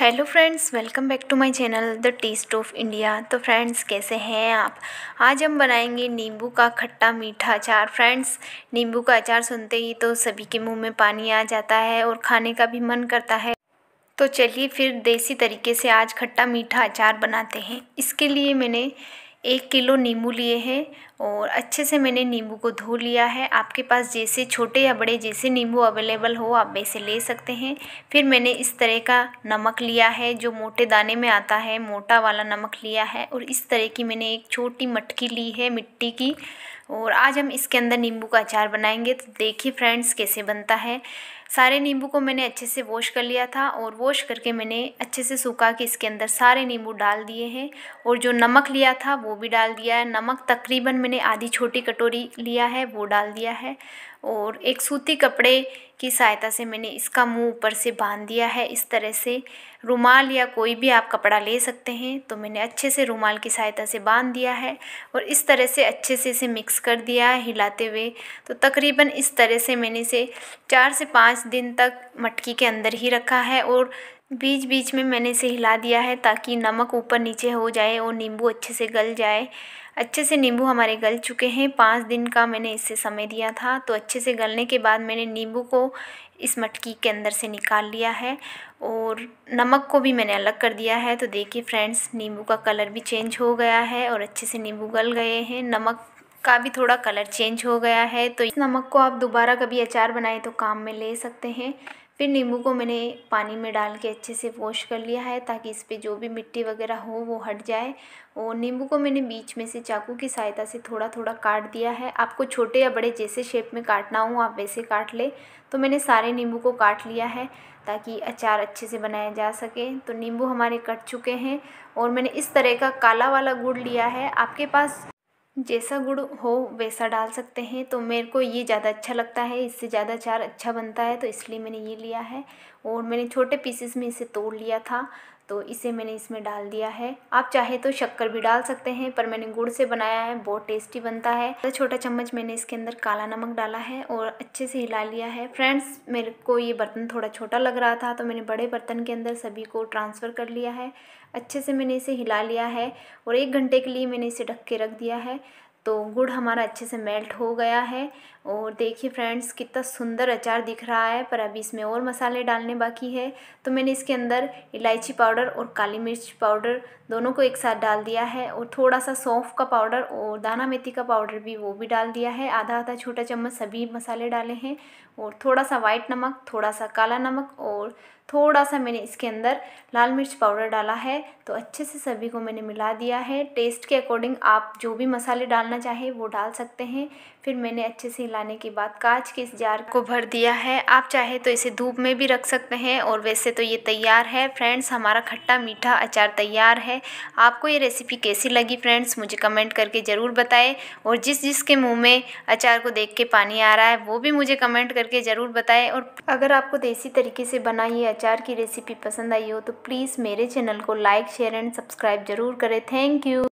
hello friends welcome back to my channel the taste of India तो friends कैसे हैं आप आज हम बनाएंगे नींबू का खट्टा मीठा अचार फ्रेंड्स नींबू का अचार सुनते ही तो सभी के मुंह में पानी आ जाता है और खाने का भी मन करता है तो चलिए फिर देसी तरीके से आज खट्टा मीठा अचार बनाते हैं इसके लिए मैंने एक किलो नींबू लिए हैं और अच्छे से मैंने नींबू को धो लिया है आपके पास जैसे छोटे या बड़े जैसे नींबू अवेलेबल हो आप वैसे ले सकते हैं फिर मैंने इस तरह का नमक लिया है जो मोटे दाने में आता है मोटा वाला नमक लिया है और इस तरह की मैंने एक छोटी मटकी ली है मिट्टी की और आज हम इसके अंदर नींबू का अचार बनाएंगे तो देखिए फ्रेंड्स कैसे बनता है सारे नींबू को मैंने अच्छे से वॉश कर लिया था और वॉश करके मैंने अच्छे से सूखा के इसके अंदर सारे नींबू डाल दिए हैं और जो नमक लिया था वो भी डाल दिया है नमक तकरीबन मैंने आधी छोटी कटोरी लिया है वो डाल दिया है और एक सूती कपड़े की सहायता से मैंने इसका मुँह ऊपर से बांध दिया है इस तरह से रुमाल या कोई भी आप कपड़ा ले सकते हैं तो मैंने अच्छे से रुमाल की सहायता से बांध दिया है और इस तरह से अच्छे से इसे मिक्स कर दिया है हिलाते हुए तो तकरीबन इस तरह से मैंने इसे चार से पाँच दिन तक मटकी के अंदर ही रखा है और बीच बीच में मैंने इसे हिला दिया है ताकि नमक ऊपर नीचे हो जाए और नींबू अच्छे से गल जाए अच्छे से नींबू हमारे गल चुके हैं पाँच दिन का मैंने इसे समय दिया था तो अच्छे से गलने के बाद मैंने नींबू को इस मटकी के अंदर से निकाल लिया है और नमक को भी मैंने अलग कर दिया है तो देखिए फ्रेंड्स नींबू का कलर भी चेंज हो गया है और अच्छे से नींबू गल गए हैं नमक का भी थोड़ा कलर चेंज हो गया है तो इस नमक को आप दोबारा कभी अचार बनाए तो काम में ले सकते हैं फिर नींबू को मैंने पानी में डाल के अच्छे से वॉश कर लिया है ताकि इस पर जो भी मिट्टी वगैरह हो वो हट जाए और नींबू को मैंने बीच में से चाकू की सहायता से थोड़ा थोड़ा काट दिया है आपको छोटे या बड़े जैसे शेप में काटना हो आप वैसे काट ले तो मैंने सारे नींबू को काट लिया है ताकि अचार अच्छे से बनाया जा सके तो नींबू हमारे कट चुके हैं और मैंने इस तरह का काला वाला गुड़ लिया है आपके पास जैसा गुड़ हो वैसा डाल सकते हैं तो मेरे को ये ज़्यादा अच्छा लगता है इससे ज़्यादा अचार अच्छा बनता है तो इसलिए मैंने ये लिया है और मैंने छोटे पीसेस में इसे तोड़ लिया था तो इसे मैंने इसमें डाल दिया है आप चाहे तो शक्कर भी डाल सकते हैं पर मैंने गुड़ से बनाया है बहुत टेस्टी बनता है तो छोटा चम्मच मैंने इसके अंदर काला नमक डाला है और अच्छे से हिला लिया है फ्रेंड्स मेरे को ये बर्तन थोड़ा छोटा लग रहा था तो मैंने बड़े बर्तन के अंदर सभी को ट्रांसफ़र कर लिया है अच्छे से मैंने इसे हिला लिया है और एक घंटे के लिए मैंने इसे ढक के रख दिया है तो गुड़ हमारा अच्छे से मेल्ट हो गया है और देखिए फ्रेंड्स कितना सुंदर अचार दिख रहा है पर अभी इसमें और मसाले डालने बाकी है तो मैंने इसके अंदर इलायची पाउडर और काली मिर्च पाउडर दोनों को एक साथ डाल दिया है और थोड़ा सा सौंफ का पाउडर और दाना मेथी का पाउडर भी वो भी डाल दिया है आधा आधा छोटा चम्मच सभी मसाले डाले हैं और थोड़ा सा वाइट नमक थोड़ा सा काला नमक और थोड़ा सा मैंने इसके अंदर लाल मिर्च पाउडर डाला है तो अच्छे से सभी को मैंने मिला दिया है टेस्ट के अकॉर्डिंग आप जो भी मसाले डालना चाहें वो डाल सकते हैं फिर मैंने अच्छे से हिलाने के बाद कांच के इस जार को भर दिया है आप चाहे तो इसे धूप में भी रख सकते हैं और वैसे तो ये तैयार है फ्रेंड्स हमारा खट्टा मीठा अचार तैयार है आपको ये रेसिपी कैसी लगी फ्रेंड्स मुझे कमेंट करके ज़रूर बताएं और जिस जिसके मुँह में अचार को देख के पानी आ रहा है वो भी मुझे कमेंट करके ज़रूर बताएँ और अगर आपको देसी तरीके से बनाई ये अचार की रेसिपी पसंद आई हो तो प्लीज़ मेरे चैनल को लाइक शेयर एंड सब्सक्राइब ज़रूर करें थैंक यू